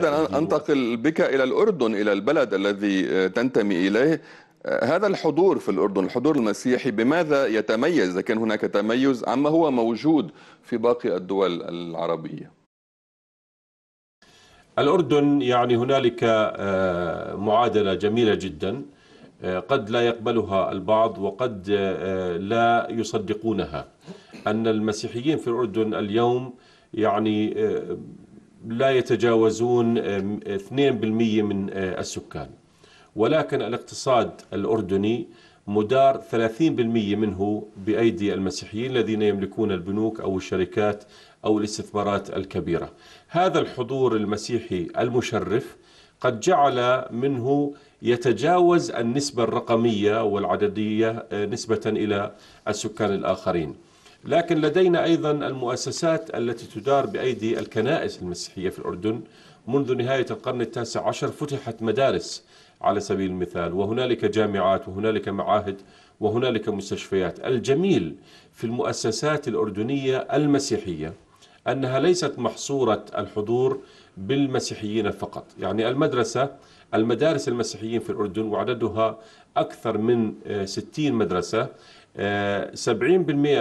إذا أنتقل بك إلى الأردن إلى البلد الذي آه، تنتمي إليه آه، هذا الحضور في الأردن الحضور المسيحي بماذا يتميز إذا كان هناك تميز عما هو موجود في باقي الدول العربية الأردن يعني هنالك آه، معادلة جميلة جدا قد لا يقبلها البعض وقد لا يصدقونها أن المسيحيين في الأردن اليوم يعني لا يتجاوزون 2% من آه، السكان ولكن الاقتصاد الأردني مدار 30% منه بأيدي المسيحيين الذين يملكون البنوك أو الشركات أو الاستثمارات الكبيرة هذا الحضور المسيحي المشرف قد جعل منه يتجاوز النسبة الرقمية والعددية آه، نسبة إلى السكان الآخرين لكن لدينا أيضا المؤسسات التي تدار بأيدي الكنائس المسيحية في الأردن منذ نهاية القرن التاسع عشر فتحت مدارس على سبيل المثال وهنالك جامعات وهنالك معاهد وهنالك مستشفيات الجميل في المؤسسات الأردنية المسيحية أنها ليست محصورة الحضور بالمسيحيين فقط يعني المدرسة المدارس المسيحيين في الأردن وعددها أكثر من 60 مدرسة 70%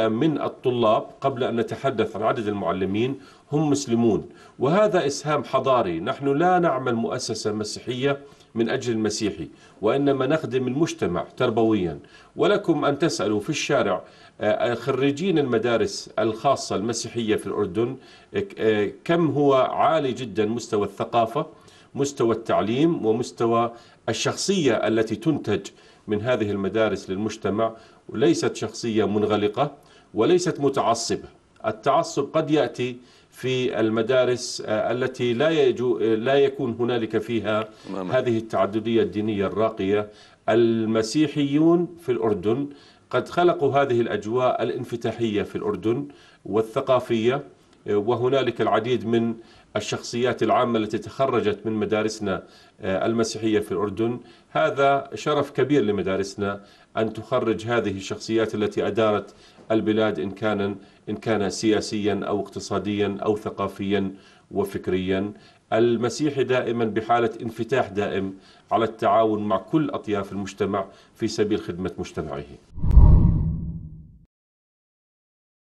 من الطلاب قبل أن نتحدث عن عدد المعلمين هم مسلمون وهذا إسهام حضاري نحن لا نعمل مؤسسة مسيحية من أجل المسيحي وإنما نخدم المجتمع تربويا ولكم أن تسألوا في الشارع آه، خريجين المدارس الخاصة المسيحية في الأردن آه، كم هو عالي جدا مستوى الثقافة مستوى التعليم ومستوى الشخصية التي تنتج من هذه المدارس للمجتمع وليست شخصية منغلقة وليست متعصبة التعصب قد يأتي في المدارس آه، التي لا يجو لا يكون هنالك فيها هذه التعددية الدينية الراقية المسيحيون في الأردن قد خلقوا هذه الأجواء الانفتاحية في الأردن والثقافية وهنالك العديد من الشخصيات العامة التي تخرجت من مدارسنا آه، المسيحية في الأردن هذا شرف كبير لمدارسنا أن تخرج هذه الشخصيات التي أدارت البلاد إن كان إن كان سياسيا أو اقتصاديا أو ثقافيا وفكريا المسيحي دائما بحالة انفتاح دائم على التعاون مع كل أطياف المجتمع في سبيل خدمة مجتمعه